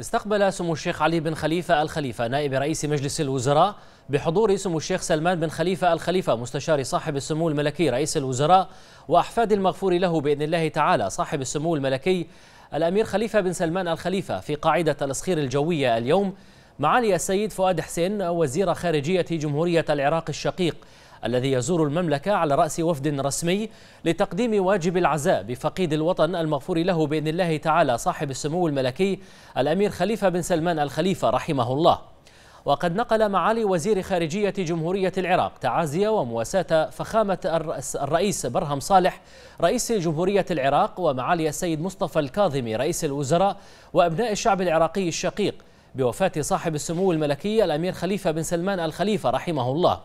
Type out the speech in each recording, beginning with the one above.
استقبل سمو الشيخ علي بن خليفة الخليفة نائب رئيس مجلس الوزراء بحضور سمو الشيخ سلمان بن خليفة الخليفة مستشار صاحب السمو الملكي رئيس الوزراء وأحفاد المغفور له بإذن الله تعالى صاحب السمو الملكي الأمير خليفة بن سلمان الخليفة في قاعدة الأسخير الجوية اليوم معالي السيد فؤاد حسين وزير خارجية جمهورية العراق الشقيق الذي يزور المملكة على رأس وفد رسمي لتقديم واجب العزاء بفقيد الوطن المغفور له بإذن الله تعالى صاحب السمو الملكي الأمير خليفة بن سلمان الخليفة رحمه الله وقد نقل معالي وزير خارجية جمهورية العراق تعازي ومواساة فخامة الرئيس برهم صالح رئيس جمهورية العراق ومعالي السيد مصطفى الكاظمي رئيس الوزراء وأبناء الشعب العراقي الشقيق بوفاة صاحب السمو الملكي الأمير خليفة بن سلمان الخليفة رحمه الله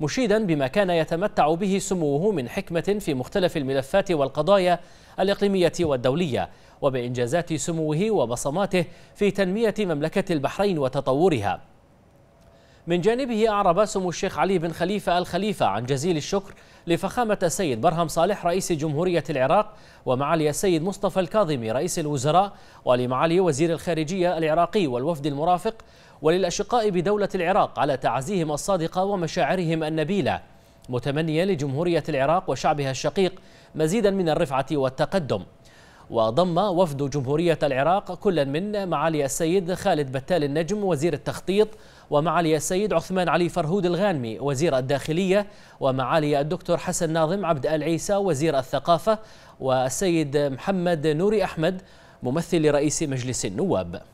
مشيدا بما كان يتمتع به سموه من حكمة في مختلف الملفات والقضايا الإقليمية والدولية وبإنجازات سموه وبصماته في تنمية مملكة البحرين وتطورها من جانبه أعرب سمو الشيخ علي بن خليفة الخليفة عن جزيل الشكر لفخامة السيد برهم صالح رئيس جمهورية العراق ومعالي السيد مصطفى الكاظمي رئيس الوزراء ولمعالي وزير الخارجية العراقي والوفد المرافق وللأشقاء بدولة العراق على تعزيهم الصادقة ومشاعرهم النبيلة متمنيا لجمهورية العراق وشعبها الشقيق مزيدا من الرفعة والتقدم وضم وفد جمهورية العراق كلا من معالي السيد خالد بتال النجم وزير التخطيط ومعالي السيد عثمان علي فرهود الغانمي وزير الداخلية ومعالي الدكتور حسن ناظم عبد العيسى وزير الثقافة والسيد محمد نوري أحمد ممثل رئيس مجلس النواب